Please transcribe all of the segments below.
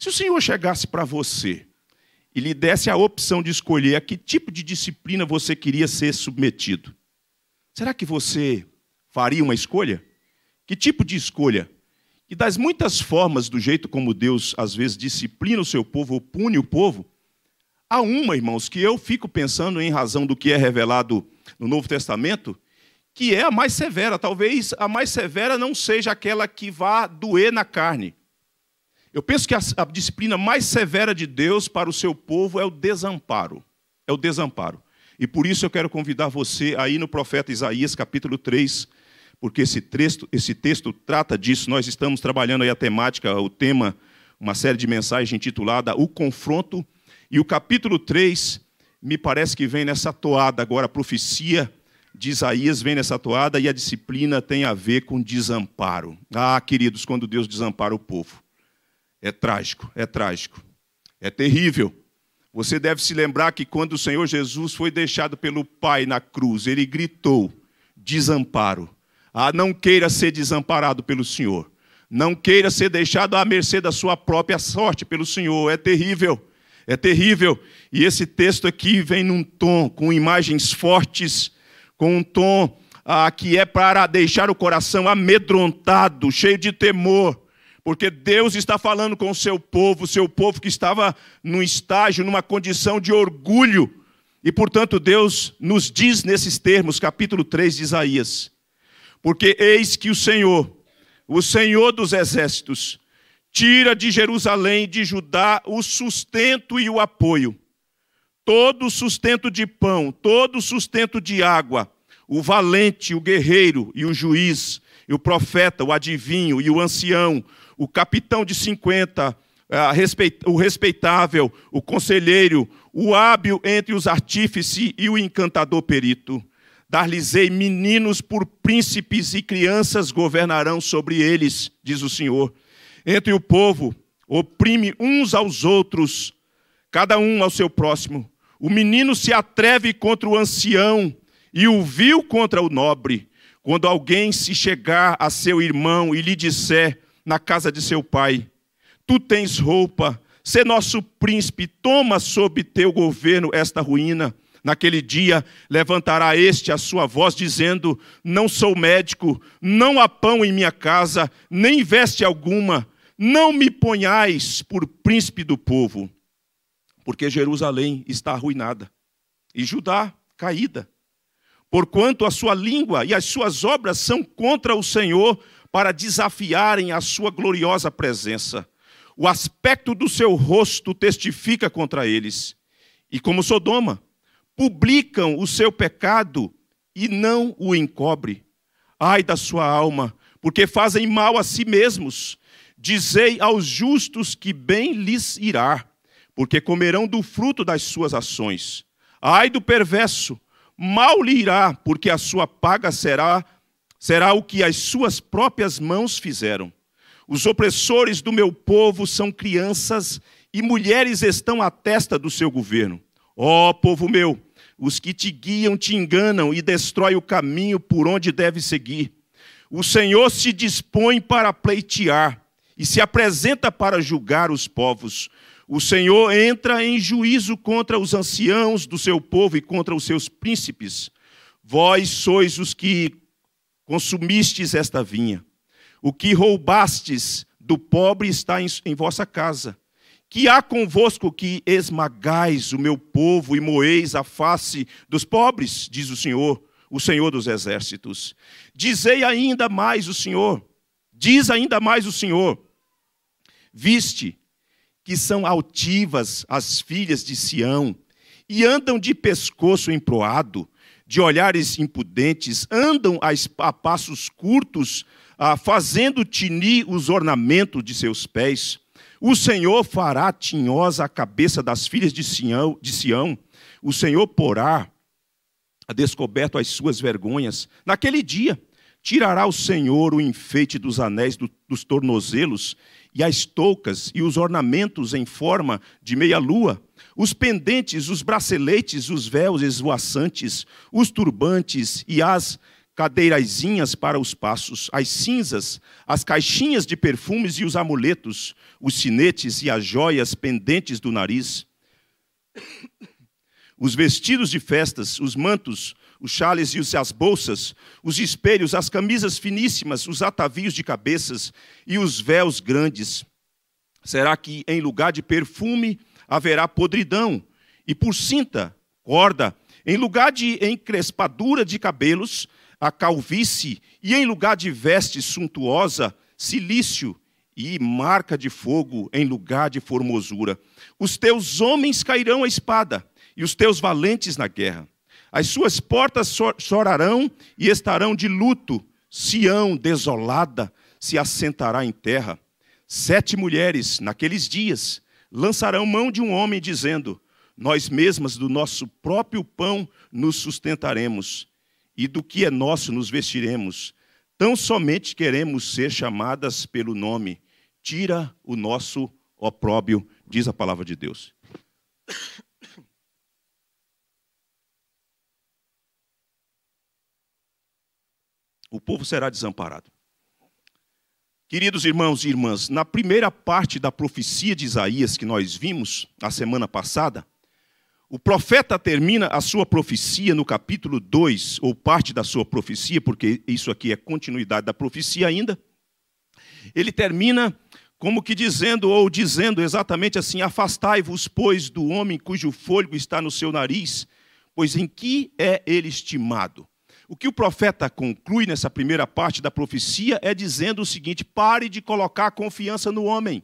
Se o Senhor chegasse para você e lhe desse a opção de escolher a que tipo de disciplina você queria ser submetido, será que você faria uma escolha? Que tipo de escolha? E das muitas formas do jeito como Deus às vezes disciplina o seu povo ou pune o povo, há uma, irmãos, que eu fico pensando em razão do que é revelado no Novo Testamento, que é a mais severa. Talvez a mais severa não seja aquela que vá doer na carne, eu penso que a, a, disciplina mais severa de Deus para o seu povo é o desamparo. É o desamparo. E por isso eu quero convidar você aí no profeta Isaías, capítulo 3, porque esse texto, esse texto trata disso. Nós estamos trabalhando aí a temática, o tema, uma série de mensagens intitulada O Confronto. E o capítulo 3 me parece que vem nessa toada agora, a profecia de Isaías vem nessa toada e a disciplina tem a ver com desamparo. Ah, queridos, quando Deus desampara o povo é trágico, é trágico, é terrível. Você deve se lembrar que quando o Senhor Jesus foi deixado pelo Pai na cruz, ele gritou: desamparo. Ah, não queira ser desamparado pelo Senhor. Não queira ser deixado à mercê da sua própria sorte pelo Senhor. É terrível, é terrível. E esse texto aqui vem num tom, com imagens fortes, com um tom ah, que é para deixar o coração amedrontado, cheio de temor. Porque Deus está falando com o seu povo, o seu povo que estava num estágio, numa condição de orgulho. E, portanto, Deus nos diz nesses termos, capítulo 3 de Isaías: Porque eis que o Senhor, o Senhor dos exércitos, tira de Jerusalém e de Judá o sustento e o apoio, todo o sustento de pão, todo o sustento de água, o valente, o guerreiro e o juiz, e o profeta, o adivinho e o ancião, o capitão de 50, eh, o respeitável, o conselheiro, o hábil entre os artífices e o encantador perito. Dar-lhes-ei meninos por príncipes e crianças governarão sobre eles, diz o Senhor. Entre o povo, oprime uns aos outros, cada um ao seu próximo. O menino se atreve contra o ancião e o vil contra o nobre. Quando alguém se chegar a seu irmão e lhe disser, na casa de seu pai. Tu tens roupa, Se nosso príncipe, toma sob teu governo esta ruína. Naquele dia levantará este a sua voz, dizendo: Não sou médico, não há pão em minha casa, nem veste alguma, não me ponhais por príncipe do povo, porque Jerusalém está arruinada e Judá caída, porquanto a sua língua e as suas obras são contra o Senhor para desafiarem a sua gloriosa presença. O aspecto do seu rosto testifica contra eles. E como Sodoma, publicam o seu pecado e não o encobre. Ai da sua alma, porque fazem mal a si mesmos. Dizei aos justos que bem lhes irá, porque comerão do fruto das suas ações. Ai do perverso, mal lhe irá, porque a sua paga será será o que as suas próprias mãos fizeram. Os opressores do meu povo são crianças e mulheres estão à testa do seu governo. Ó oh, povo meu, os que te guiam te enganam e destrói o caminho por onde deve seguir. O Senhor se dispõe para pleitear e se apresenta para julgar os povos. O Senhor entra em juízo contra os anciãos do seu povo e contra os seus príncipes. Vós sois os que consumistes esta vinha. O que roubastes do pobre está em, em vossa casa. Que há convosco que esmagais o meu povo e moeis a face dos pobres, diz o Senhor, o Senhor dos exércitos. Dizei ainda mais o Senhor, diz ainda mais o Senhor: Viste, que são altivas as filhas de Sião, e andam de pescoço emproado, de olhares impudentes, andam a, passos curtos, ah, fazendo tinir os ornamentos de seus pés. O Senhor fará tinhosa a cabeça das filhas de Sião, de Sião. o Senhor porá a descoberto as suas vergonhas. Naquele dia, tirará o Senhor o enfeite dos anéis do, dos tornozelos e as toucas e os ornamentos em forma de meia-lua, os pendentes, os braceletes, os véus esvoaçantes, os turbantes e as cadeirazinhas para os passos, as cinzas, as caixinhas de perfumes e os amuletos, os sinetes e as joias pendentes do nariz, os vestidos de festas, os mantos, os chales e as bolsas, os espelhos, as camisas finíssimas, os atavios de cabeças e os véus grandes. Será que em lugar de perfume haverá podridão? E por cinta, corda, em lugar de encrespadura de cabelos, a calvície, e em lugar de veste suntuosa, silício, e marca de fogo em lugar de formosura. Os teus homens cairão à espada, e os teus valentes na guerra. As suas portas chorarão e estarão de luto. Sião, desolada, se assentará em terra. Sete mulheres, naqueles dias, lançarão mão de um homem, dizendo: Nós mesmas do nosso próprio pão nos sustentaremos, e do que é nosso nos vestiremos. Tão somente queremos ser chamadas pelo nome. Tira o nosso opróbio, diz a palavra de Deus. o povo será desamparado. Queridos irmãos e irmãs, na primeira parte da profecia de Isaías que nós vimos a semana passada, o profeta termina a sua profecia no capítulo 2, ou parte da sua profecia, porque isso aqui é continuidade da profecia ainda. Ele termina como que dizendo, ou dizendo exatamente assim: Afastai-vos, pois, do homem cujo fôlego está no seu nariz, pois em que é ele estimado? O que o profeta conclui nessa primeira parte da profecia é dizendo o seguinte: pare de colocar confiança no homem.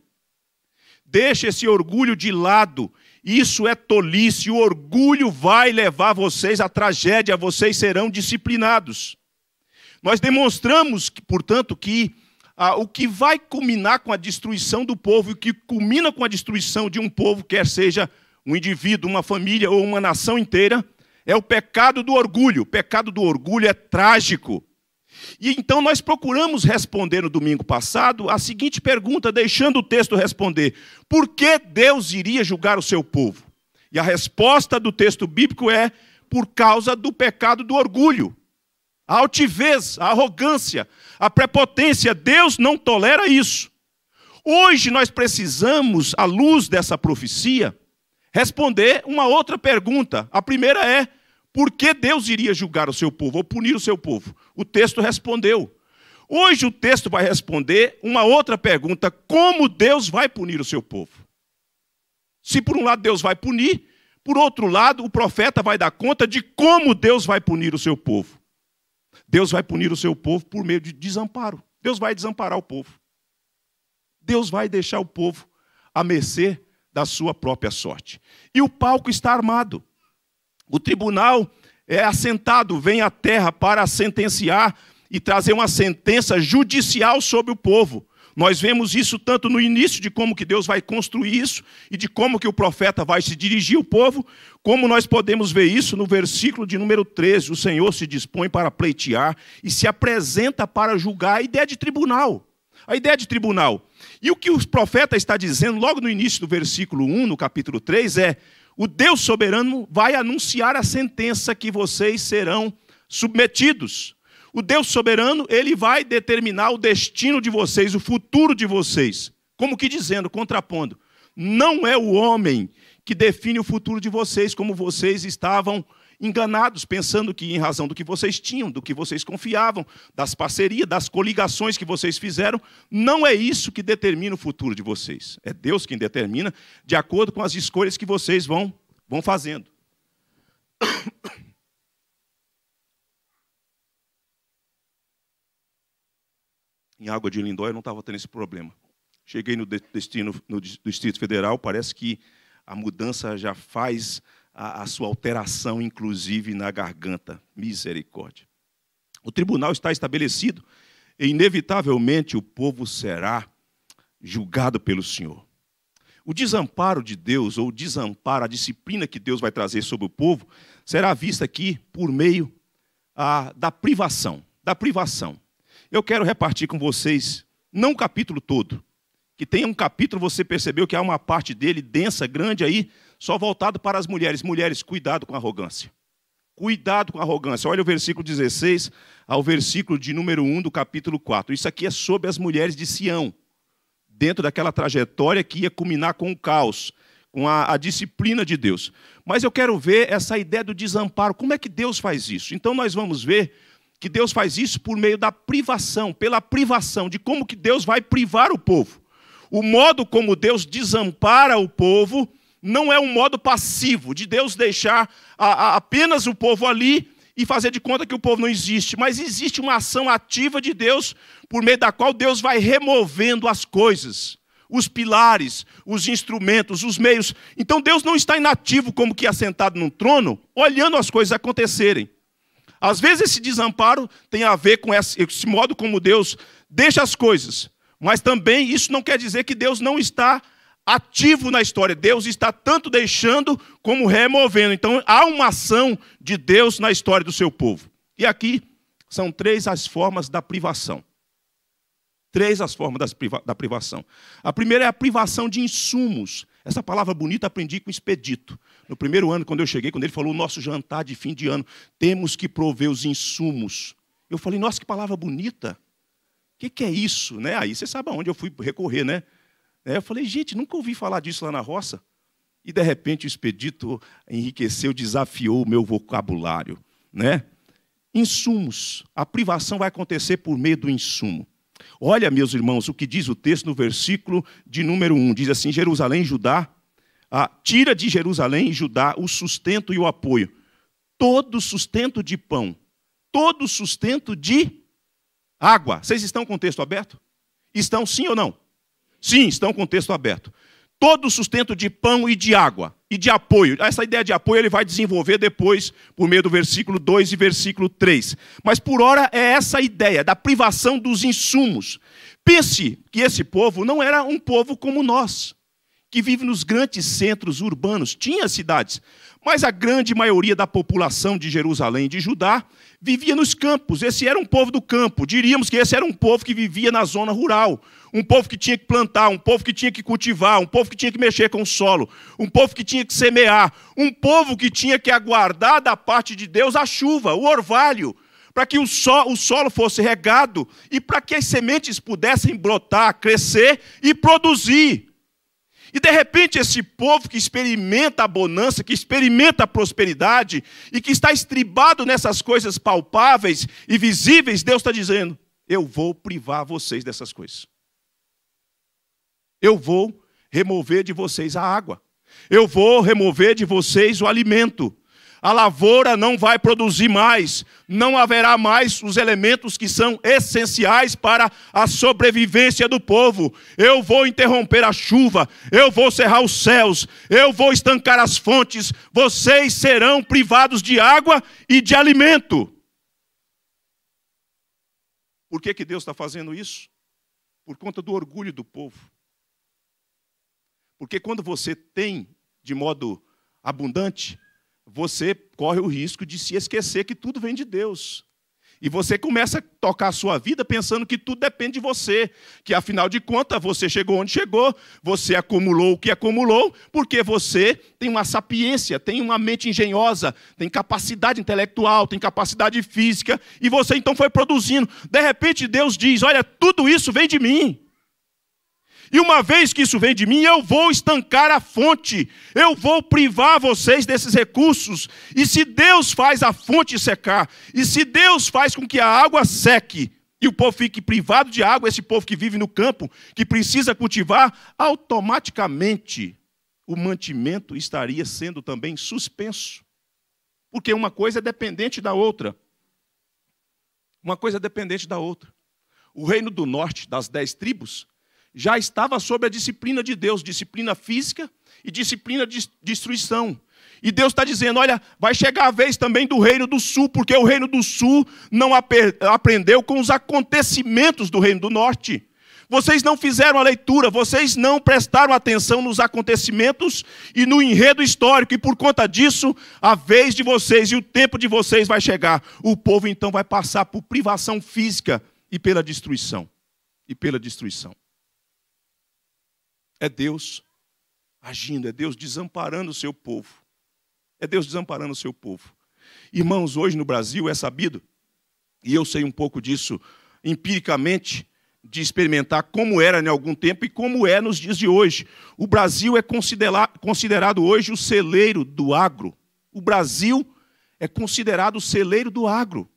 Deixe esse orgulho de lado. Isso é tolice. O orgulho vai levar vocês à tragédia. Vocês serão disciplinados. Nós demonstramos, portanto, que ah, o que vai culminar com a destruição do povo, o que culmina com a destruição de um povo, quer seja um indivíduo, uma família ou uma nação inteira, é o pecado do orgulho. O pecado do orgulho é trágico. E então nós procuramos responder no domingo passado a seguinte pergunta, deixando o texto responder: por que Deus iria julgar o seu povo? E a resposta do texto bíblico é: por causa do pecado do orgulho. A altivez, a arrogância, a prepotência, Deus não tolera isso. Hoje nós precisamos, à luz dessa profecia, responder uma outra pergunta. A primeira é: por que Deus iria julgar o seu povo ou punir o seu povo? O texto respondeu. Hoje o texto vai responder uma outra pergunta: como Deus vai punir o seu povo? Se por um lado Deus vai punir, por outro lado o profeta vai dar conta de como Deus vai punir o seu povo. Deus vai punir o seu povo por meio de desamparo. Deus vai desamparar o povo. Deus vai deixar o povo à mercê da sua própria sorte. E o palco está armado. O tribunal é assentado, vem à terra para sentenciar e trazer uma sentença judicial sobre o povo. Nós vemos isso tanto no início de como que Deus vai construir isso e de como que o profeta vai se dirigir ao povo, como nós podemos ver isso no versículo de número 13, o Senhor se dispõe para pleitear e se apresenta para julgar a ideia de tribunal. A ideia de tribunal. E o que o profeta está dizendo logo no início do versículo 1, no capítulo 3, é: o Deus soberano vai anunciar a sentença que vocês serão submetidos. O Deus soberano, ele vai determinar o destino de vocês, o futuro de vocês. Como que dizendo, contrapondo, não é o homem que define o futuro de vocês, como vocês estavam enganados, pensando que, em razão do que vocês tinham, do que vocês confiavam, das parcerias, das coligações que vocês fizeram, não é isso que determina o futuro de vocês. É Deus quem determina, de acordo com as escolhas que vocês vão, vão fazendo. Em Água de Lindóia eu não estava tendo esse problema. Cheguei no destino no Distrito Federal, parece que a mudança já faz a, a sua alteração, inclusive na garganta. Misericórdia. O tribunal está estabelecido e, inevitavelmente, o povo será julgado pelo Senhor. O desamparo de Deus, ou o desamparo, a disciplina que Deus vai trazer sobre o povo, será vista aqui por meio ah, da privação. Da privação. Eu quero repartir com vocês, não o capítulo todo, que tem um capítulo, você percebeu que há uma parte dele densa, grande aí, só voltado para as mulheres. Mulheres, cuidado com a arrogância. Cuidado com a arrogância. Olha o versículo 16 ao versículo de número 1 do capítulo 4. Isso aqui é sobre as mulheres de Sião, dentro daquela trajetória que ia culminar com o caos, com a, a disciplina de Deus. Mas eu quero ver essa ideia do desamparo. Como é que Deus faz isso? Então nós vamos ver que Deus faz isso por meio da privação, pela privação, de como que Deus vai privar o povo. O modo como Deus desampara o povo não é um modo passivo de Deus deixar a, a, apenas o povo ali e fazer de conta que o povo não existe, mas existe uma ação ativa de Deus por meio da qual Deus vai removendo as coisas, os pilares, os instrumentos, os meios. Então Deus não está inativo como que assentado num trono, olhando as coisas acontecerem. Às vezes esse desamparo tem a ver com esse modo como Deus deixa as coisas, mas também isso não quer dizer que Deus não está ativo na história. Deus está tanto deixando como removendo. Então há uma ação de Deus na história do seu povo. E aqui são três as formas da privação. Três as formas da privação. A primeira é a privação de insumos. Essa palavra bonita aprendi com expedito. No primeiro ano, quando eu cheguei, quando ele falou o nosso jantar de fim de ano, temos que prover os insumos. Eu falei, nossa, que palavra bonita. O que, que, é isso? Né? Aí você sabe aonde eu fui recorrer, né? Né? Eu falei, gente, nunca ouvi falar disso lá na roça. E de repente o expedito enriqueceu, desafiou o meu vocabulário. Né? Insumos. A privação vai acontecer por meio do insumo. Olha, meus irmãos, o que diz o texto no versículo de número 1. Diz assim: Jerusalém e Judá, tira de Jerusalém e Judá o sustento e o apoio. Todo sustento de pão, todo sustento de água. Vocês estão com o texto aberto? Estão sim ou não? Sim, estão com o texto aberto. Todo sustento de pão e de água e de apoio. Ah, essa ideia de apoio ele vai desenvolver depois por meio do versículo 2 e versículo 3. Mas por hora é essa ideia da privação dos insumos. Pense que esse povo não era um povo como nós, que vive nos grandes centros urbanos, tinha cidades, mas a grande maioria da população de Jerusalém e de Judá vivia nos campos, esse era um povo do campo. Diríamos que esse era um povo que vivia na zona rural, um povo que tinha que plantar, um povo que tinha que cultivar, um povo que tinha que mexer com o solo, um povo que tinha que semear, um povo que tinha que aguardar da parte de Deus a chuva, o orvalho, para que o, sol, o solo fosse regado e para que as sementes pudessem brotar, crescer e produzir. E de repente, esse povo que experimenta a bonança, que experimenta a prosperidade e que está estribado nessas coisas palpáveis e visíveis, Deus está dizendo: Eu vou privar vocês dessas coisas. Eu vou remover de vocês a água. Eu vou remover de vocês o alimento a lavoura não vai produzir mais, não haverá mais os elementos que são essenciais para a sobrevivência do povo. Eu vou interromper a chuva, eu vou cerrar os céus, eu vou estancar as fontes, vocês serão privados de água e de alimento. Por que, que Deus está fazendo isso? Por conta do orgulho do povo. Porque quando você tem de modo abundante, você corre o risco de se esquecer que tudo vem de Deus. E você começa a tocar a sua vida pensando que tudo depende de você, que afinal de contas você chegou onde chegou, você acumulou o que acumulou, porque você tem uma sapiência, tem uma mente engenhosa, tem capacidade intelectual, tem capacidade física, e você então foi produzindo. De repente Deus diz: Olha, tudo isso vem de mim. E uma vez que isso vem de mim, eu vou estancar a fonte, eu vou privar vocês desses recursos. E se Deus faz a fonte secar, e se Deus faz com que a água seque, e o povo fique privado de água, esse povo que vive no campo, que precisa cultivar, automaticamente o mantimento estaria sendo também suspenso. Porque uma coisa é dependente da outra. Uma coisa é dependente da outra. O reino do norte, das dez tribos, já estava sob a disciplina de Deus, disciplina física e disciplina de destruição. E Deus está dizendo: olha, vai chegar a vez também do reino do sul, porque o reino do sul não aprendeu com os acontecimentos do reino do norte. Vocês não fizeram a leitura, vocês não prestaram atenção nos acontecimentos e no enredo histórico, e por conta disso, a vez de vocês e o tempo de vocês vai chegar. O povo então vai passar por privação física e pela destruição. E pela destruição. É Deus agindo, é Deus desamparando o seu povo. É Deus desamparando o seu povo. Irmãos, hoje no Brasil é sabido, e eu sei um pouco disso empiricamente, de experimentar como era em algum tempo e como é nos dias de hoje. O Brasil é considerado hoje o celeiro do agro. O Brasil é considerado o celeiro do agro.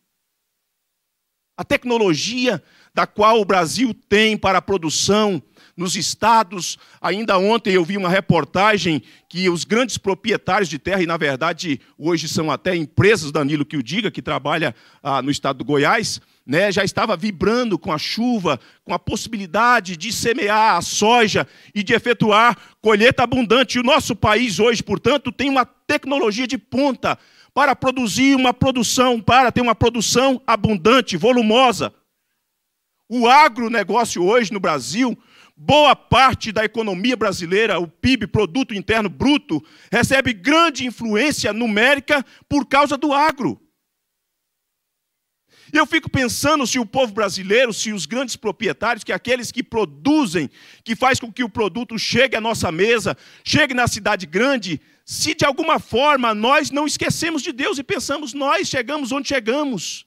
A tecnologia da qual o Brasil tem para a produção nos estados. Ainda ontem eu vi uma reportagem que os grandes proprietários de terra, e na verdade hoje são até empresas, Danilo que o diga, que trabalha ah, no estado do Goiás, né, já estava vibrando com a chuva, com a possibilidade de semear a soja e de efetuar colheita abundante. E o nosso país hoje, portanto, tem uma tecnologia de ponta para produzir uma produção, para ter uma produção abundante, volumosa. O agronegócio hoje no Brasil Boa parte da economia brasileira, o PIB, Produto Interno Bruto, recebe grande influência numérica por causa do agro. E eu fico pensando se o povo brasileiro, se os grandes proprietários, que aqueles que produzem, que faz com que o produto chegue à nossa mesa, chegue na cidade grande, se de alguma forma nós não esquecemos de Deus e pensamos, nós chegamos onde chegamos,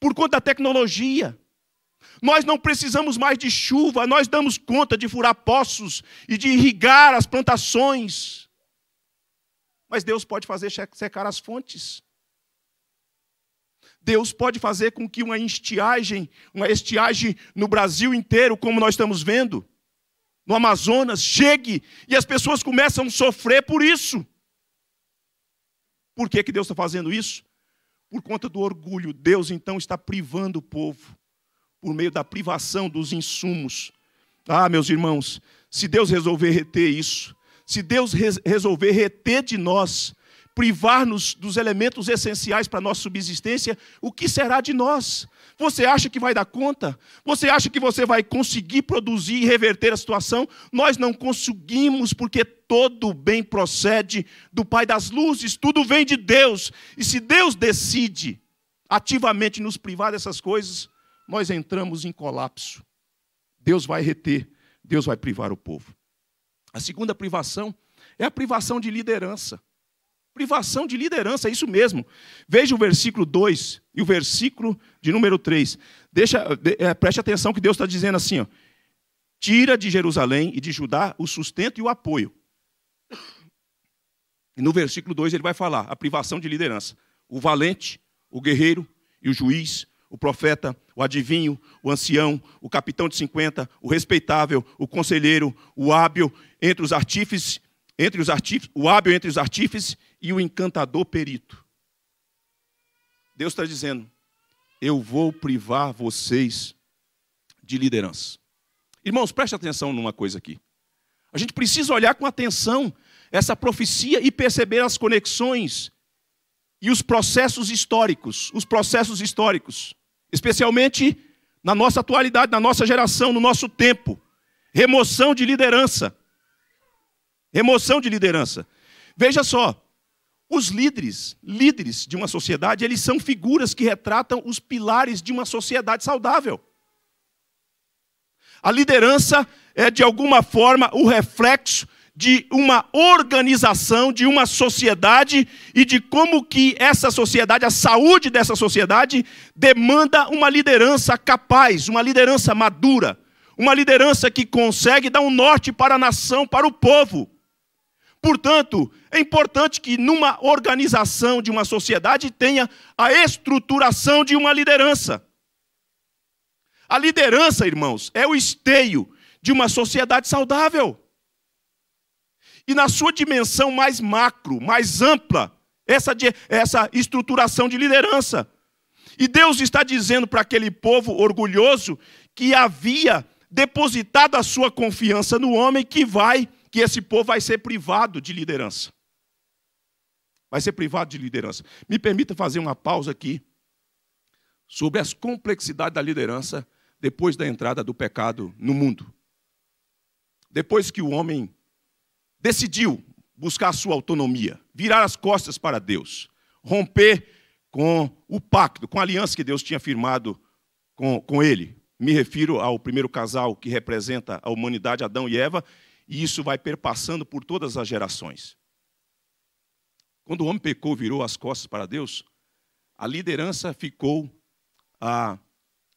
por conta da tecnologia. Nós não precisamos mais de chuva, nós damos conta de furar poços e de irrigar as plantações. Mas Deus pode fazer secar as fontes. Deus pode fazer com que uma estiagem, uma estiagem no Brasil inteiro, como nós estamos vendo, no Amazonas, chegue e as pessoas começam a sofrer por isso. Por que, que Deus está fazendo isso? Por conta do orgulho, Deus então está privando o povo por meio da privação dos insumos. Ah, meus irmãos, se Deus resolver reter isso, se Deus resolver reter de nós, privar-nos dos elementos essenciais para a nossa subsistência, o que será de nós? Você acha que vai dar conta? Você acha que você vai conseguir produzir e reverter a situação? Nós não conseguimos, porque todo bem procede do Pai das luzes, tudo vem de Deus. E se Deus decide ativamente nos privar dessas coisas, nós entramos em colapso. Deus vai reter, Deus vai privar o povo. A segunda privação é a privação de liderança. Privação de liderança, é isso mesmo. Veja o versículo 2 e o versículo de número 3. Deixa, de, é, preste atenção que Deus está dizendo assim: ó, tira de Jerusalém e de Judá o sustento e o apoio. E no versículo 2 ele vai falar a privação de liderança. O valente, o guerreiro e o juiz, o profeta, o adivinho, o ancião, o capitão de 50, o respeitável, o conselheiro, o hábil entre os artífices, entre os artífices, o hábil entre os artífices e o encantador perito. Deus está dizendo: eu vou privar vocês de liderança. Irmãos, preste atenção numa coisa aqui. A gente precisa olhar com atenção essa profecia e perceber as conexões e os processos históricos, os processos históricos, especialmente na nossa atualidade, na nossa geração, no nosso tempo. Remoção de liderança. Remoção de liderança. Veja só, os líderes, líderes de uma sociedade, eles são figuras que retratam os pilares de uma sociedade saudável. A liderança é de alguma forma o reflexo de uma organização, de uma sociedade e de como que essa sociedade, a saúde dessa sociedade demanda uma liderança capaz, uma liderança madura, uma liderança que consegue dar um norte para a nação, para o povo. Portanto, é importante que numa organização de uma sociedade tenha a estruturação de uma liderança. A liderança, irmãos, é o esteio de uma sociedade saudável. E na sua dimensão mais macro, mais ampla, essa, essa estruturação de liderança. E Deus está dizendo para aquele povo orgulhoso que havia depositado a sua confiança no homem que vai, que esse povo vai ser privado de liderança. Vai ser privado de liderança. Me permita fazer uma pausa aqui sobre as complexidades da liderança depois da entrada do pecado no mundo. Depois que o homem decidiu buscar sua autonomia, virar as costas para Deus, romper com o pacto, com a aliança que Deus tinha firmado com, com ele. Me refiro ao primeiro casal que representa a humanidade, Adão e Eva, e isso vai perpassando por todas as gerações. Quando o homem pecou, virou as costas para Deus, a liderança ficou ah,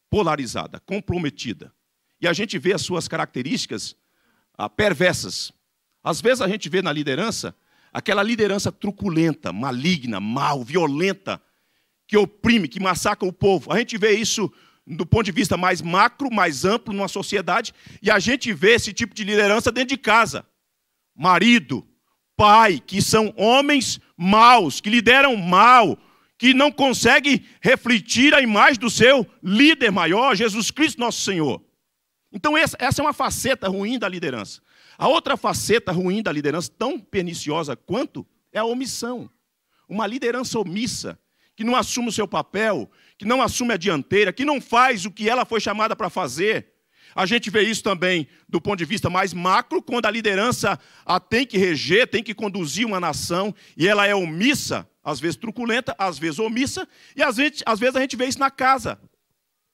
polarizada, comprometida. E a gente vê as suas características ah, perversas às vezes a gente vê na liderança aquela liderança truculenta, maligna, mal, violenta, que oprime, que massacra o povo. A gente vê isso do ponto de vista mais macro, mais amplo numa sociedade, e a gente vê esse tipo de liderança dentro de casa. Marido, pai, que são homens maus, que lideram mal, que não conseguem refletir a imagem do seu líder maior, Jesus Cristo, nosso Senhor. Então, essa é uma faceta ruim da liderança. A outra faceta ruim da liderança, tão perniciosa quanto, é a omissão. Uma liderança omissa, que não assume o seu papel, que não assume a dianteira, que não faz o que ela foi chamada para fazer. A gente vê isso também do ponto de vista mais macro, quando a liderança a tem que reger, tem que conduzir uma nação, e ela é omissa, às vezes truculenta, às vezes omissa, e às vezes, às vezes a gente vê isso na casa,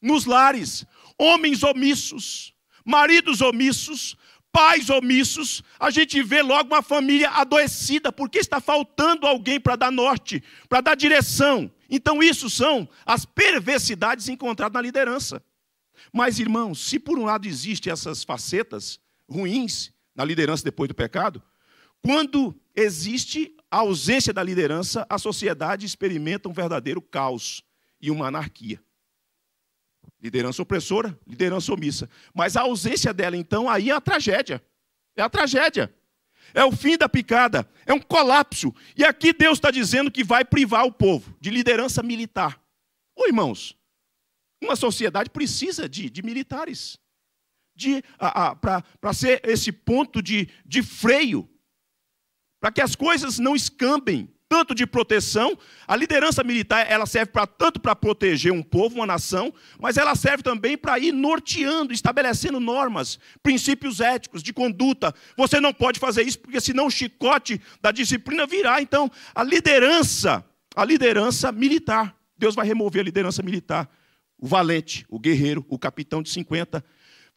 nos lares, homens omissos, maridos omissos, pais omissos, a gente vê logo uma família adoecida, porque está faltando alguém para dar norte, para dar direção. Então, isso são as perversidades encontradas na liderança. Mas, irmãos, se por um lado existem essas facetas ruins na liderança depois do pecado, quando existe a ausência da liderança, a sociedade experimenta um verdadeiro caos e uma anarquia. Liderança opressora, liderança omissa. Mas a ausência dela, então, aí é a tragédia. É a tragédia. É o fim da picada. É um colapso. E aqui Deus está dizendo que vai privar o povo de liderança militar. Ô irmãos, uma sociedade precisa de, de militares para ser esse ponto de, de freio, para que as coisas não escambem tanto de proteção. A liderança militar, ela serve para tanto para proteger um povo, uma nação, mas ela serve também para ir norteando, estabelecendo normas, princípios éticos de conduta. Você não pode fazer isso porque senão o chicote da disciplina virá. Então, a liderança, a liderança militar, Deus vai remover a liderança militar. O valente, o guerreiro, o capitão de 50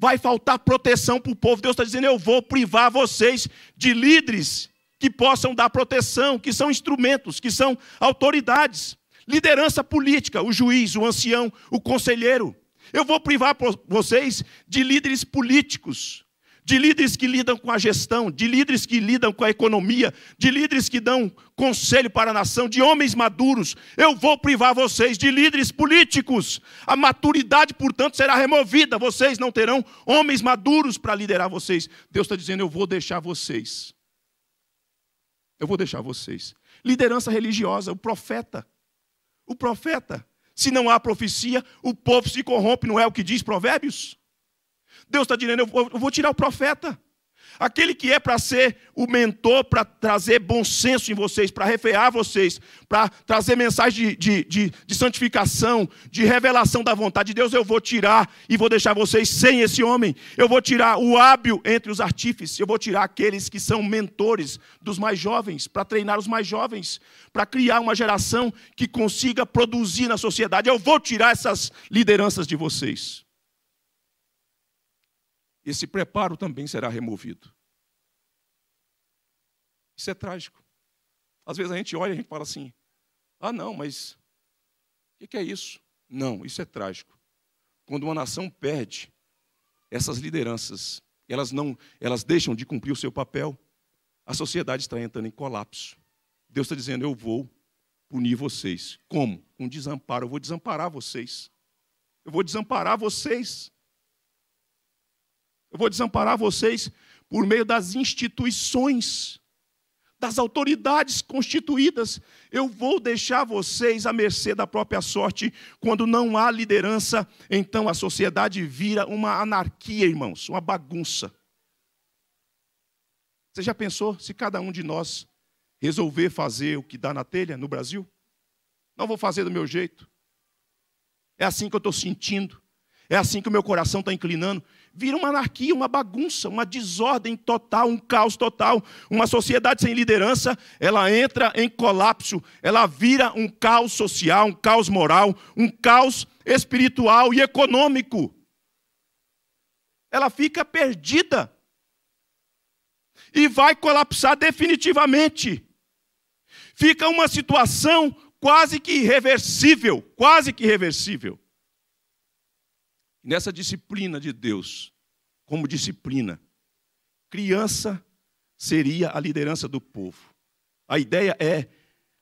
vai faltar proteção para o povo. Deus está dizendo: eu vou privar vocês de líderes que possam dar proteção, que são instrumentos, que são autoridades. Liderança política, o juiz, o ancião, o conselheiro. Eu vou privar vocês de líderes políticos, de líderes que lidam com a gestão, de líderes que lidam com a economia, de líderes que dão conselho para a nação, de homens maduros. Eu vou privar vocês de líderes políticos. A maturidade, portanto, será removida. Vocês não terão homens maduros para liderar vocês. Deus está dizendo: eu vou deixar vocês eu vou deixar vocês. Liderança religiosa, o profeta. O profeta. Se não há profecia, o povo se corrompe, não é o que diz Provérbios? Deus está dizendo: eu vou tirar o profeta aquele que é para ser o mentor, para trazer bom senso em vocês, para refrear vocês, para trazer mensagem de, de, de, de, santificação, de revelação da vontade de Deus, eu vou tirar e vou deixar vocês sem esse homem. Eu vou tirar o hábil entre os artífices, eu vou tirar aqueles que são mentores dos mais jovens, para treinar os mais jovens, para criar uma geração que consiga produzir na sociedade. Eu vou tirar essas lideranças de vocês esse preparo também será removido. Isso é trágico. Às vezes a gente olha e a gente fala assim: ah, não, mas o que é isso? Não, isso é trágico. Quando uma nação perde essas lideranças, elas não, elas deixam de cumprir o seu papel, a sociedade está entrando em colapso. Deus está dizendo: eu vou punir vocês. Como? Com um desamparo. Eu vou desamparar vocês. Eu vou desamparar vocês. Eu vou desamparar vocês por meio das instituições, das autoridades constituídas. Eu vou deixar vocês à mercê da própria sorte. Quando não há liderança, então a sociedade vira uma anarquia, irmãos, uma bagunça. Você já pensou se cada um de nós resolver fazer o que dá na telha no Brasil? Não vou fazer do meu jeito. É assim que eu estou sentindo. É assim que o meu coração está inclinando vira uma anarquia, uma bagunça, uma desordem total, um caos total. Uma sociedade sem liderança, ela entra em colapso, ela vira um caos social, um caos moral, um caos espiritual e econômico. Ela fica perdida e vai colapsar definitivamente. Fica uma situação quase que irreversível, quase que irreversível. Nessa disciplina de Deus, como disciplina, criança seria a liderança do povo. A ideia é,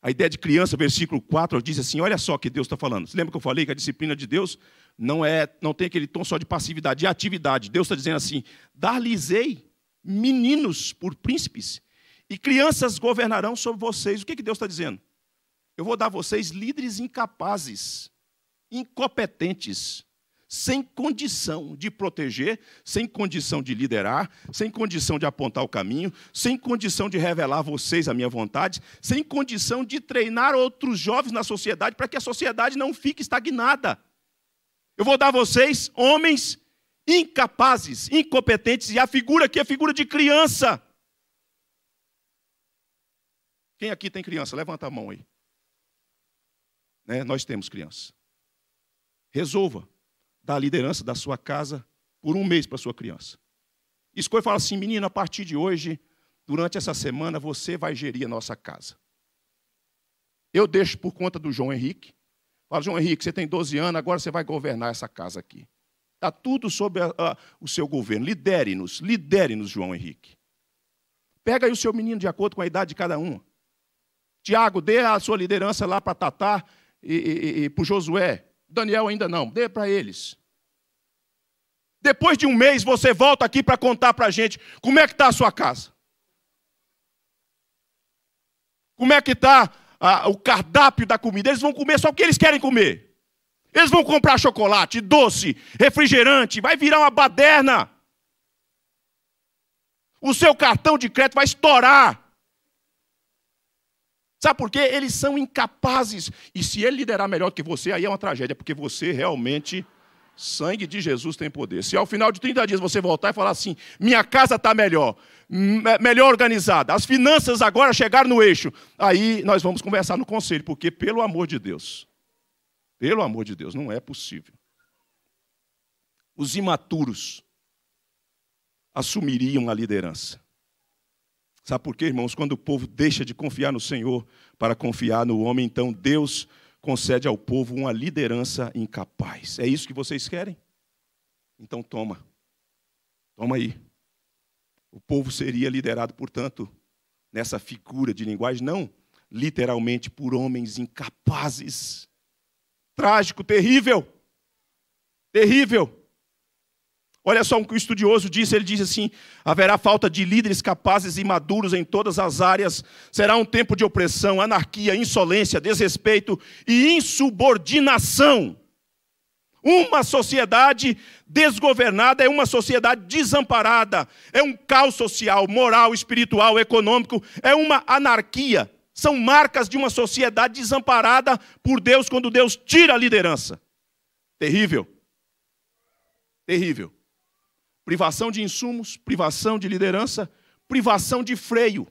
a ideia de criança, versículo 4, diz assim: olha só o que Deus está falando. Você lembra que eu falei que a disciplina de Deus não é, não tem aquele tom só de passividade, de é atividade. Deus está dizendo assim: dar-lhes-ei meninos por príncipes, e crianças governarão sobre vocês. O que, que Deus está dizendo? Eu vou dar a vocês líderes incapazes, incompetentes, sem condição de proteger, sem condição de liderar, sem condição de apontar o caminho, sem condição de revelar a vocês a minha vontade, sem condição de treinar outros jovens na sociedade para que a sociedade não fique estagnada. Eu vou dar a vocês homens incapazes, incompetentes, e a figura aqui é a figura de criança. Quem aqui tem criança? Levanta a mão aí. Né? Nós temos criança. Resolva da tá liderança da sua casa por um mês para sua criança. Escolha e fala assim: menino, a partir de hoje, durante essa semana, você vai gerir a nossa casa. Eu deixo por conta do João Henrique. Fala, João Henrique, você tem 12 anos, agora você vai governar essa casa aqui. Está tudo sob a, a, o seu governo. Lidere-nos, lidere-nos, João Henrique. Pega aí o seu menino de acordo com a idade de cada um. Tiago, dê a sua liderança lá para Tatá e, e, e para o Josué. Daniel ainda não, dê para eles. Depois de um mês você volta aqui para contar para a gente como é que está a sua casa. Como é que está ah, o cardápio da comida. Eles vão comer só o que eles querem comer. Eles vão comprar chocolate, doce, refrigerante, vai virar uma baderna. O seu cartão de crédito vai estourar. Sabe por quê? Eles são incapazes. E se ele liderar melhor do que você, aí é uma tragédia, porque você realmente, sangue de Jesus tem poder. Se ao final de 30 dias você voltar e falar assim: minha casa está melhor, é melhor organizada, as finanças agora chegaram no eixo, aí nós vamos conversar no conselho, porque pelo amor de Deus, pelo amor de Deus, não é possível. Os imaturos assumiriam a liderança. Sabe por quê, irmãos? Quando o povo deixa de confiar no Senhor para confiar no homem, então Deus concede ao povo uma liderança incapaz. É isso que vocês querem? Então toma. Toma aí. O povo seria liderado, portanto, nessa figura de linguagem, não literalmente por homens incapazes. Trágico, terrível. Terrível. Olha só o um que o estudioso disse, ele diz assim: haverá falta de líderes capazes e maduros em todas as áreas, será um tempo de opressão, anarquia, insolência, desrespeito e insubordinação. Uma sociedade desgovernada é uma sociedade desamparada, é um caos social, moral, espiritual, econômico, é uma anarquia. São marcas de uma sociedade desamparada por Deus quando Deus tira a liderança. Terrível. Terrível privação de insumos, privação de liderança, privação de freio.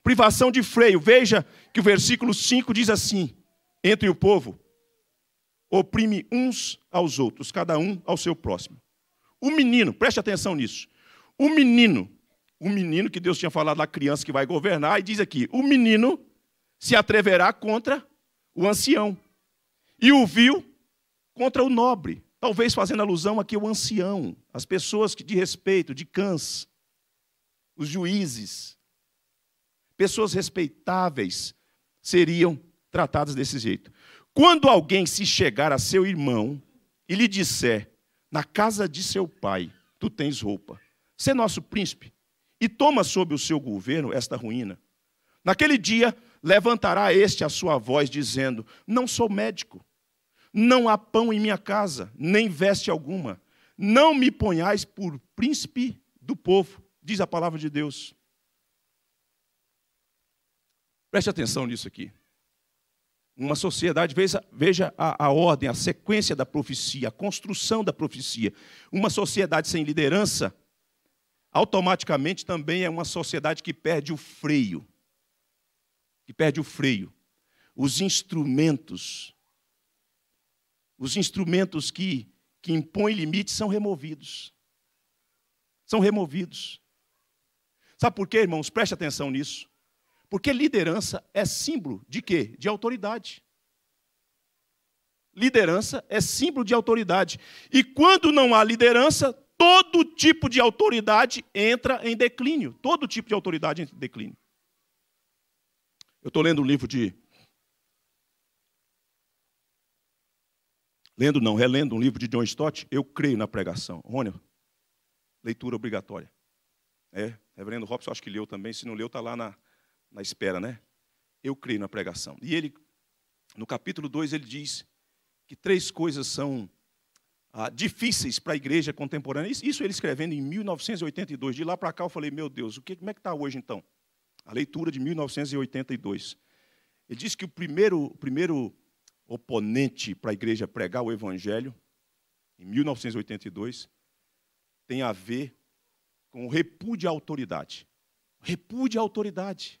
Privação de freio. Veja que o versículo 5 diz assim: Entre o povo, oprime uns aos outros, cada um ao seu próximo. O menino, preste atenção nisso. O menino, o menino que Deus tinha falado da criança que vai governar, e diz aqui: o menino se atreverá contra o ancião, e o vil contra o nobre talvez fazendo alusão aqui ao ancião, as pessoas que de respeito, de cãs, os juízes, pessoas respeitáveis seriam tratadas desse jeito. Quando alguém se chegar a seu irmão e lhe disser, na casa de seu pai, tu tens roupa, sê é nosso príncipe, e toma sob o seu governo esta ruína, naquele dia levantará este a sua voz, dizendo: Não sou médico, não há pão em minha casa, nem veste alguma. Não me ponhais por príncipe do povo, diz a palavra de Deus. Preste atenção nisso aqui. Uma sociedade, veja, veja a, a ordem, a sequência da profecia, a construção da profecia. Uma sociedade sem liderança, automaticamente também é uma sociedade que perde o freio. Que perde o freio. Os instrumentos os instrumentos que, que impõem limites são removidos. São removidos. Sabe por quê, irmãos? Preste atenção nisso. Porque liderança é símbolo de quê? De autoridade. Liderança é símbolo de autoridade. E quando não há liderança, todo tipo de autoridade entra em declínio. Todo tipo de autoridade entra em declínio. Eu estou lendo um livro de lendo não, relendo um livro de John Stott, eu creio na pregação. Rônio, leitura obrigatória. É, reverendo Robson, acho que leu também, se não leu, está lá na, na espera, né? Eu creio na pregação. E ele, no capítulo 2, ele diz que três coisas são ah, difíceis para a igreja contemporânea. Isso ele escrevendo em 1982. De lá para cá eu falei, meu Deus, o que, como é que está hoje então? A leitura de 1982. Ele diz que o primeiro, primeiro oponente para a igreja pregar o evangelho, em 1982, tem a ver com o repúdio à autoridade. Repúdio à autoridade.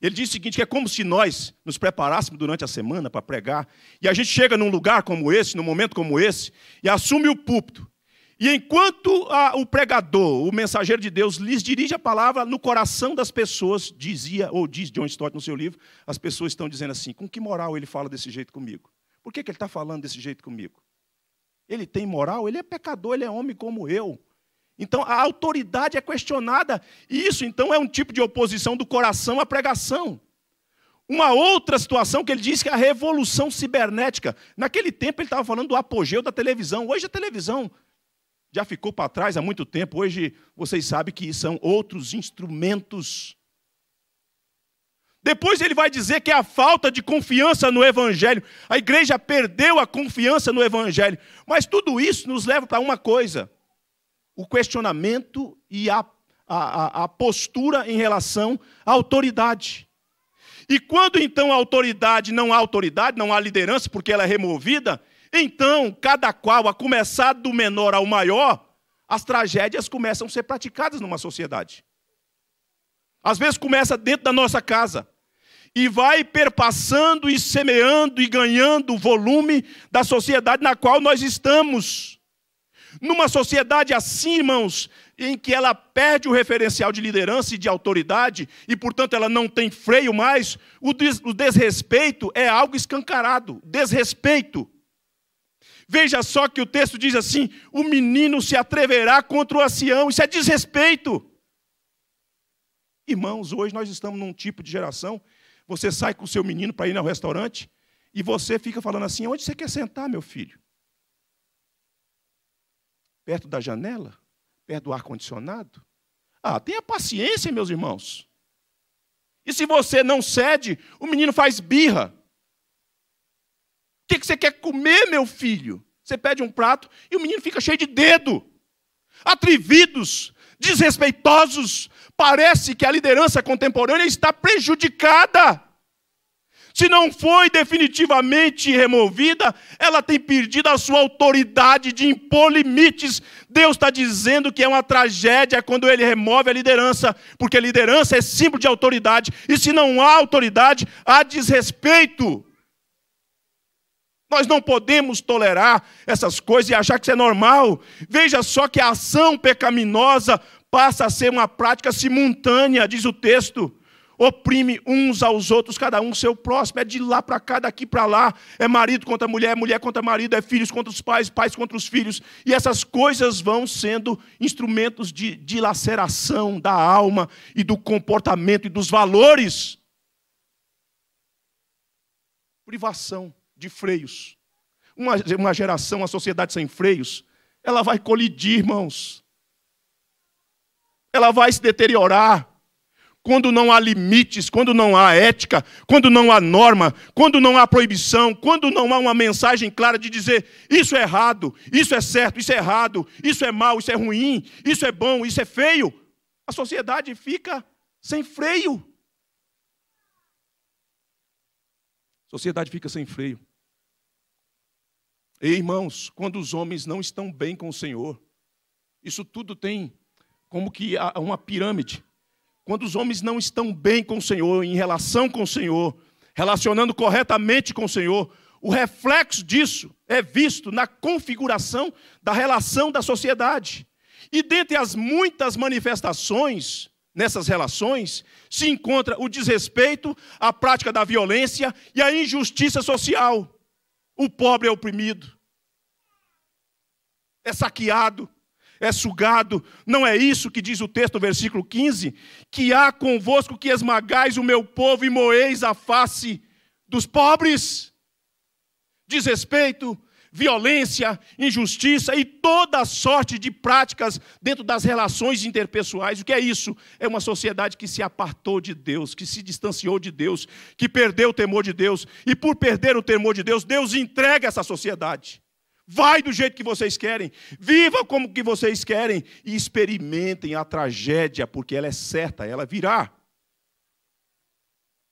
Ele diz o seguinte: que é como se nós nos preparássemos durante a semana para pregar, e a gente chega num lugar como esse, num momento como esse, e assume o púlpito, e enquanto a, o pregador, o mensageiro de Deus, lhes dirige a palavra no coração das pessoas, dizia, ou diz John Stott no seu livro, as pessoas estão dizendo assim: com que moral ele fala desse jeito comigo? Por que, que ele está falando desse jeito comigo? Ele tem moral? Ele é pecador, ele é homem como eu. Então a autoridade é questionada, e isso então é um tipo de oposição do coração à pregação. Uma outra situação que ele diz que é a revolução cibernética. Naquele tempo ele estava falando do apogeu da televisão. Hoje a televisão já ficou para trás há muito tempo. Hoje vocês sabem que são outros instrumentos. Depois ele vai dizer que é a falta de confiança no Evangelho. A igreja perdeu a confiança no Evangelho. Mas tudo isso nos leva para uma coisa: o questionamento e a, a, a postura em relação à autoridade. E quando então a autoridade não há autoridade, não há liderança, porque ela é removida, então, cada qual, a começar do menor ao maior, as tragédias começam a ser praticadas numa sociedade. Às vezes começa dentro da nossa casa e vai perpassando e semeando e ganhando o volume da sociedade na qual nós estamos. Numa sociedade assim, irmãos, em que ela perde o referencial de liderança e de autoridade, e portanto ela não tem freio mais, o, des o desrespeito é algo escancarado. Desrespeito Veja só que o texto diz assim: o menino se atreverá contra o ancião, isso é desrespeito. Irmãos, hoje nós estamos num tipo de geração. Você sai com o seu menino para ir ao restaurante e você fica falando assim: onde você quer sentar, meu filho? Perto da janela? Perto do ar-condicionado? Ah, tenha paciência, meus irmãos. E se você não cede, o menino faz birra que, que você quer comer, meu filho? Você pede um prato e o menino fica cheio de dedo. Atrevidos, desrespeitosos. Parece que a liderança contemporânea está prejudicada. Se não foi definitivamente removida, ela tem perdido a sua autoridade de impor limites. Deus está dizendo que é uma tragédia quando ele remove a liderança, porque liderança é símbolo de autoridade, e se não há autoridade, há desrespeito. Nós não podemos tolerar essas coisas e achar que isso é normal. Veja só que a ação pecaminosa passa a ser uma prática simultânea, diz o texto. Oprime uns aos outros, cada um seu próximo, é de lá para cá, daqui para lá, é marido contra mulher, é mulher contra marido, é filhos contra os pais, pais contra os filhos, e essas coisas vão sendo instrumentos de dilaceração da alma e do comportamento e dos valores. Privação de freios. Uma, uma geração, uma sociedade sem freios, ela vai colidir, irmãos. Ela vai se deteriorar. Quando não há limites, quando não há ética, quando não há norma, quando não há proibição, quando não há uma mensagem clara de dizer isso é errado, isso é certo, isso é errado, isso é mal, isso é ruim, isso é bom, isso é feio, a sociedade fica sem freio. A sociedade fica sem freio. E, irmãos, quando os homens não estão bem com o Senhor, isso tudo tem como que uma pirâmide. Quando os homens não estão bem com o Senhor, em relação com o Senhor, relacionando corretamente com o Senhor, o reflexo disso é visto na configuração da relação da sociedade. E dentre as muitas manifestações nessas relações, se encontra o desrespeito, a prática da violência e a injustiça social. O pobre é oprimido, é saqueado, é sugado. Não é isso que diz o texto, versículo 15? Que há convosco que esmagais o meu povo e moeis a face dos pobres. Desrespeito, violência, injustiça e toda sorte de práticas dentro das relações interpessoais. O que é isso? É uma sociedade que se apartou de Deus, que se distanciou de Deus, que perdeu o temor de Deus. E por perder o temor de Deus, Deus entrega essa sociedade. Vai do jeito que vocês querem, viva como que vocês querem e experimentem a tragédia, porque ela é certa, ela virá.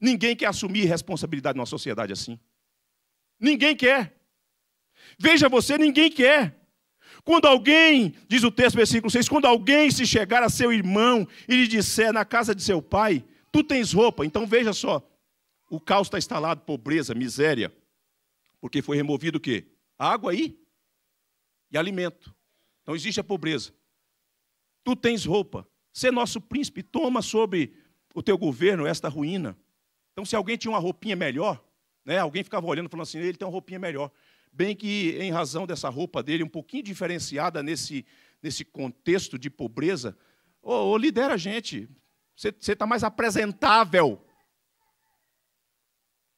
Ninguém quer assumir responsabilidade numa sociedade assim. Ninguém quer. Veja você, ninguém quer. Quando alguém, diz o texto, versículo 6, quando alguém se chegar a seu irmão e lhe disser na casa de seu pai, tu tens roupa, então veja só, o caos está instalado, pobreza, miséria, porque foi removido o quê? Água aí e alimento. Então existe a pobreza. Tu tens roupa, ser é nosso príncipe, toma sobre o teu governo esta ruína. Então, se alguém tinha uma roupinha melhor, né, alguém ficava olhando falando assim, ele tem uma roupinha melhor bem que em razão dessa roupa dele, um pouquinho diferenciada nesse, nesse contexto de pobreza, ô, ô lidera a gente, você está mais apresentável.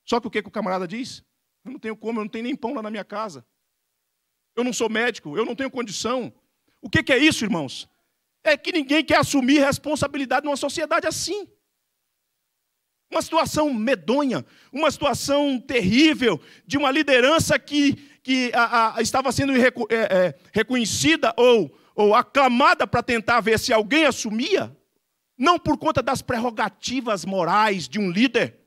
Só que o que, que o camarada diz? Eu não tenho como, eu não tenho nem pão lá na minha casa. Eu não sou médico, eu não tenho condição. O que, que é isso, irmãos? É que ninguém quer assumir responsabilidade numa sociedade assim uma situação medonha, uma situação terrível, de uma liderança que, que a, a, estava sendo recu, é, é, reconhecida ou, ou aclamada para tentar ver se alguém assumia, não por conta das prerrogativas morais de um líder,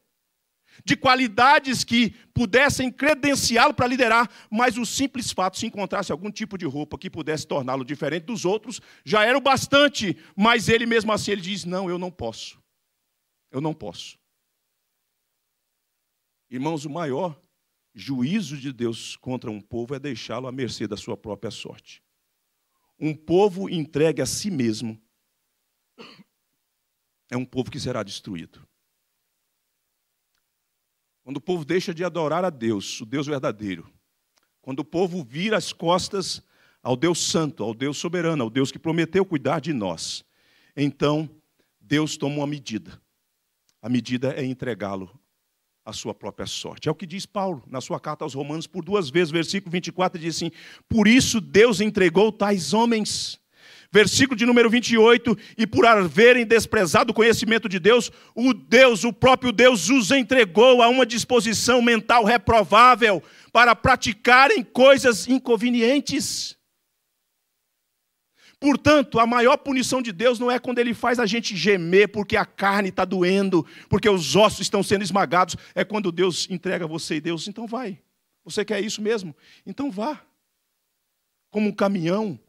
de qualidades que pudessem credenciá-lo para liderar, mas o simples fato, de se encontrasse algum tipo de roupa que pudesse torná-lo diferente dos outros, já era o bastante, mas ele mesmo assim ele diz: Não, eu não posso. Eu não posso. Irmãos, o maior juízo de Deus contra um povo é deixá-lo à mercê da sua própria sorte. Um povo entregue a si mesmo é um povo que será destruído. Quando o povo deixa de adorar a Deus, o Deus verdadeiro, quando o povo vira as costas ao Deus Santo, ao Deus soberano, ao Deus que prometeu cuidar de nós, então Deus toma uma medida. A medida é entregá-lo a sua própria sorte. É o que diz Paulo na sua carta aos Romanos por duas vezes, versículo 24 diz assim: "Por isso Deus entregou tais homens". Versículo de número 28, e por haverem desprezado o conhecimento de Deus, o Deus, o próprio Deus, os entregou a uma disposição mental reprovável para praticarem coisas inconvenientes. Portanto, a maior punição de Deus não é quando ele faz a gente gemer porque a carne está doendo, porque os ossos estão sendo esmagados. É quando Deus entrega você e Deus, então vai. Você quer isso mesmo? Então vá. Como um caminhão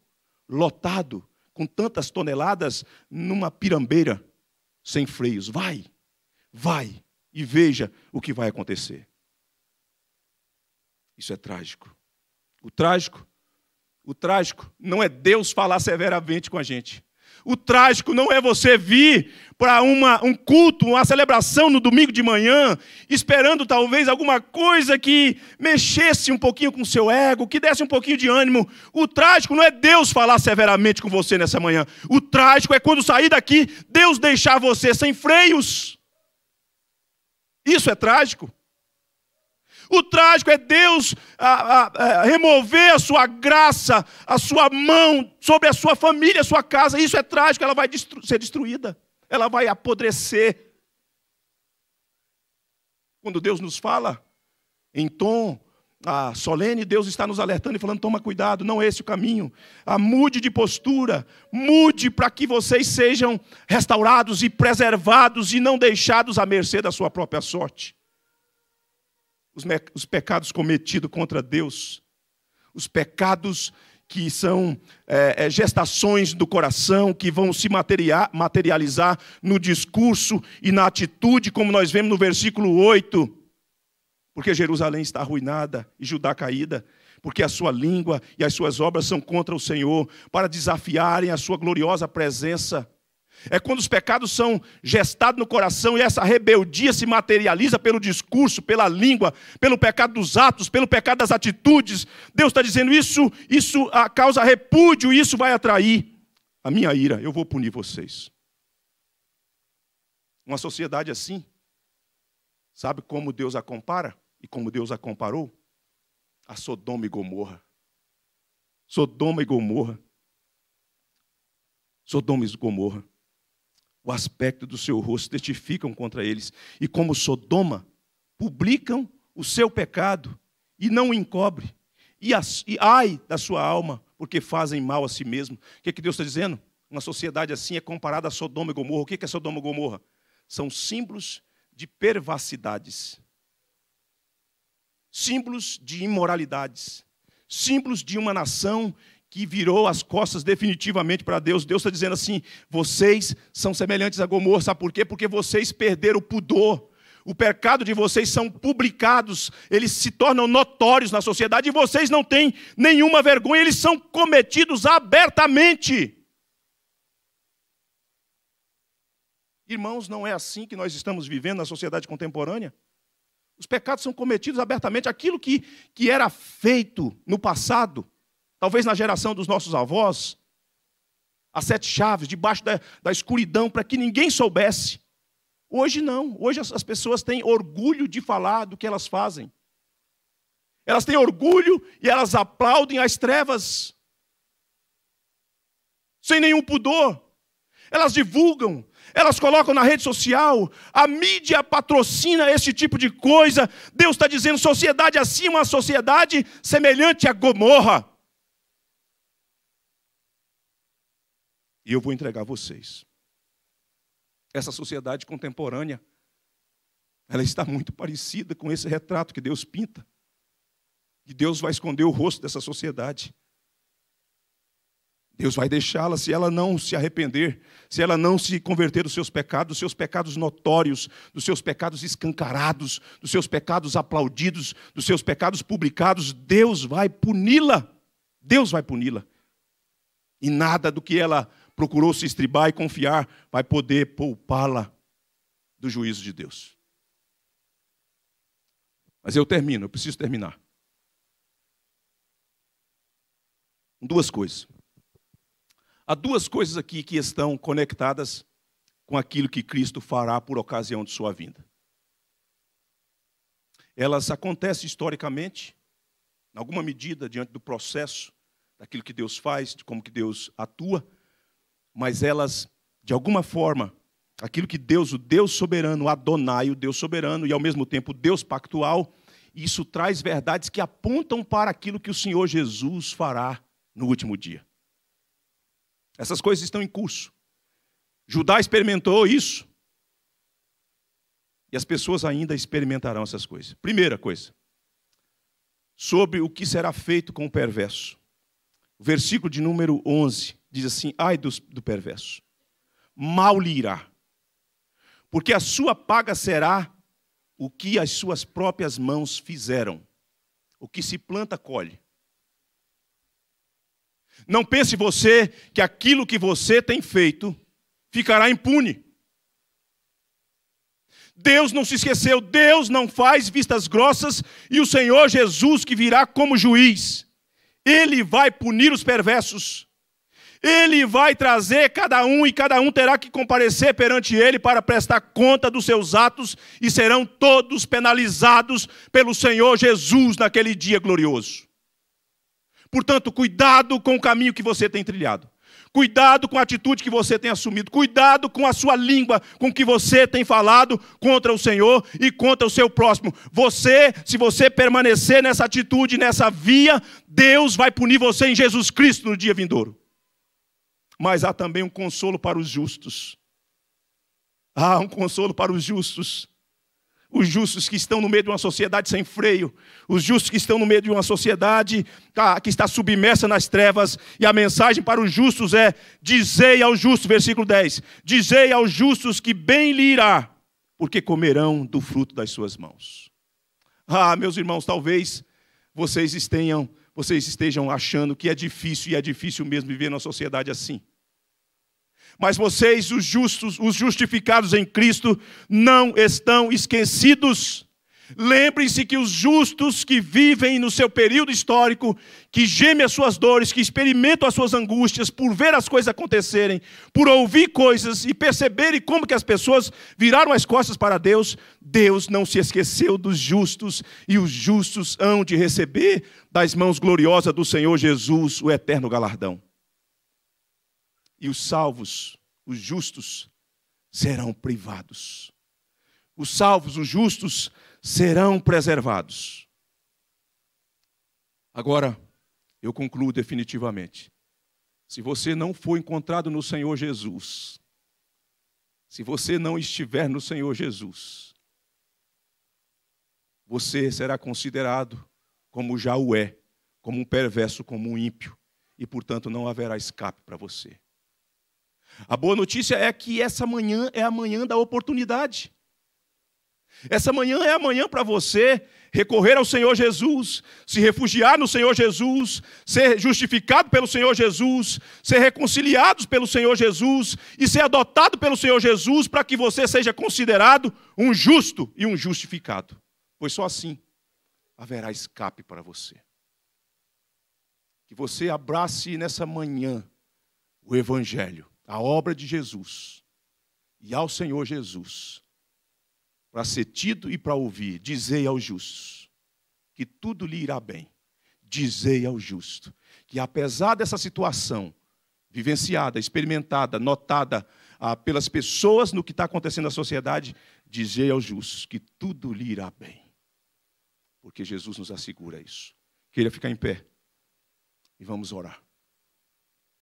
lotado com tantas toneladas numa pirambeira sem freios. Vai, vai e veja o que vai acontecer. Isso é trágico. O trágico o trágico não é Deus falar severamente com a gente. O trágico não é você vir para um culto, uma celebração no domingo de manhã, esperando talvez alguma coisa que mexesse um pouquinho com o seu ego, que desse um pouquinho de ânimo. O trágico não é Deus falar severamente com você nessa manhã. O trágico é quando sair daqui, Deus deixar você sem freios. Isso é trágico. O trágico é Deus a, a, a remover a sua graça, a sua mão sobre a sua família, a sua casa. Isso é trágico, ela vai destru ser destruída, ela vai apodrecer. Quando Deus nos fala em tom ah, solene, Deus está nos alertando e falando: toma cuidado, não é esse o caminho. Ah, mude de postura, mude para que vocês sejam restaurados e preservados e não deixados à mercê da sua própria sorte os, os pecados cometidos contra Deus, os pecados que são é, é gestações do coração, que vão se materializar no discurso e na atitude, como nós vemos no versículo 8. Porque Jerusalém está arruinada e Judá caída, porque a sua língua e as suas obras são contra o Senhor, para desafiarem a sua gloriosa presença. É quando os pecados são gestados no coração e essa rebeldia se materializa pelo discurso, pela língua, pelo pecado dos atos, pelo pecado das atitudes. Deus está dizendo isso, isso ah, causa repúdio, isso vai atrair a minha ira. Eu vou punir vocês. Uma sociedade assim, sabe como Deus a compara e como Deus a comparou? A Sodoma e Gomorra. Sodoma e Gomorra. Sodoma e Gomorra o aspecto do seu rosto, testificam contra eles, e como Sodoma, publicam o seu pecado e não o encobre, e, as, e ai da sua alma, porque fazem mal a si mesmo. O que, é que Deus está dizendo? Uma sociedade assim é comparada a Sodoma e Gomorra. O que é, é Sodoma e Gomorra? São símbolos de pervacidades, símbolos de imoralidades, símbolos de uma nação que virou as costas definitivamente para Deus. Deus está dizendo assim: vocês são semelhantes a Gomorra, sabe por quê? Porque vocês perderam o pudor. O pecado de vocês são publicados, eles se tornam notórios na sociedade e vocês não têm nenhuma vergonha, eles são cometidos abertamente. Irmãos, não é assim que nós estamos vivendo na sociedade contemporânea? Os pecados são cometidos abertamente, aquilo que, que era feito no passado talvez na geração dos nossos avós, as sete chaves, debaixo da, da escuridão, para que ninguém soubesse. Hoje não, hoje as pessoas têm orgulho de falar do que elas fazem. Elas têm orgulho e elas aplaudem as trevas, sem nenhum pudor. Elas divulgam, elas colocam na rede social, a mídia patrocina esse tipo de coisa. Deus está dizendo: sociedade assim, uma sociedade semelhante a Gomorra. e eu vou entregar vocês. Essa sociedade contemporânea, ela está muito parecida com esse retrato que Deus pinta. E Deus vai esconder o rosto dessa sociedade. Deus vai deixá-la se ela não se arrepender, se ela não se converter dos seus pecados, dos seus pecados notórios, dos seus pecados escancarados, dos seus pecados aplaudidos, dos seus pecados publicados. Deus vai puni-la. Deus vai puni-la. E nada do que ela procurou se estribar e confiar, vai poder poupá-la do juízo de Deus. Mas eu termino, eu preciso terminar. Duas coisas. Há duas coisas aqui que estão conectadas com aquilo que Cristo fará por ocasião de sua vinda. Elas acontecem historicamente, em alguma medida, diante do processo daquilo que Deus faz, de como que Deus atua, mas elas, de alguma forma, aquilo que Deus, o Deus soberano, Adonai, o Deus soberano, e ao mesmo tempo Deus pactual, isso traz verdades que apontam para aquilo que o Senhor Jesus fará no último dia. Essas coisas estão em curso. Judá experimentou isso. E as pessoas ainda experimentarão essas coisas. Primeira coisa, sobre o que será feito com o perverso. O versículo de número 11 diz assim: Ai do, do perverso, mal lhe irá, porque a sua paga será o que as suas próprias mãos fizeram. O que se planta, colhe. Não pense você que aquilo que você tem feito ficará impune. Deus não se esqueceu, Deus não faz vistas grossas e o Senhor Jesus que virá como juiz ele vai punir os perversos. Ele vai trazer cada um e cada um terá que comparecer perante ele para prestar conta dos seus atos e serão todos penalizados pelo Senhor Jesus naquele dia glorioso. Portanto, cuidado com o caminho que você tem trilhado. Cuidado com a atitude que você tem assumido. Cuidado com a sua língua, com o que você tem falado contra o Senhor e contra o seu próximo. Você, se você permanecer nessa atitude, nessa via, Deus vai punir você em Jesus Cristo no dia vindouro. Mas há também um consolo para os justos. Há um consolo para os justos os justos que estão no meio de uma sociedade sem freio, os justos que estão no meio de uma sociedade ah, que está submersa nas trevas, e a mensagem para os justos é: dizei aos justos, versículo 10: dizei aos justos que bem lhe irá, porque comerão do fruto das suas mãos. Ah, meus irmãos, talvez vocês estejam, vocês estejam achando que é difícil, e é difícil mesmo viver numa sociedade assim. Mas vocês, os justos, os justificados em Cristo, não estão esquecidos. Lembrem-se que os justos que vivem no seu período histórico, que gemem as suas dores, que experimentam as suas angústias por ver as coisas acontecerem, por ouvir coisas e perceberem como que as pessoas viraram as costas para Deus, Deus não se esqueceu dos justos e os justos hão de receber das mãos gloriosas do Senhor Jesus o eterno galardão e os salvos, os justos, serão privados. Os salvos, os justos, serão preservados. Agora, eu concluo definitivamente. Se você não for encontrado no Senhor Jesus, se você não estiver no Senhor Jesus, você será considerado como já o é, como um perverso, como um ímpio, e portanto não haverá escape para você. A boa notícia é que essa manhã é a manhã da oportunidade. Essa manhã é a manhã para você recorrer ao Senhor Jesus, se refugiar no Senhor Jesus, ser justificado pelo Senhor Jesus, ser reconciliado pelo Senhor Jesus e ser adotado pelo Senhor Jesus para que você seja considerado um justo e um justificado. Pois só assim haverá escape para você. Que você abrace nessa manhã o Evangelho à obra de Jesus e ao Senhor Jesus, para ser tido e para ouvir, dizei aos justos que tudo lhe irá bem. Dizei ao justo que, apesar dessa situação vivenciada, experimentada, notada ah, pelas pessoas no que está acontecendo na sociedade, dizei aos justos que tudo lhe irá bem. Porque Jesus nos assegura isso. Queria ficar em pé e vamos orar.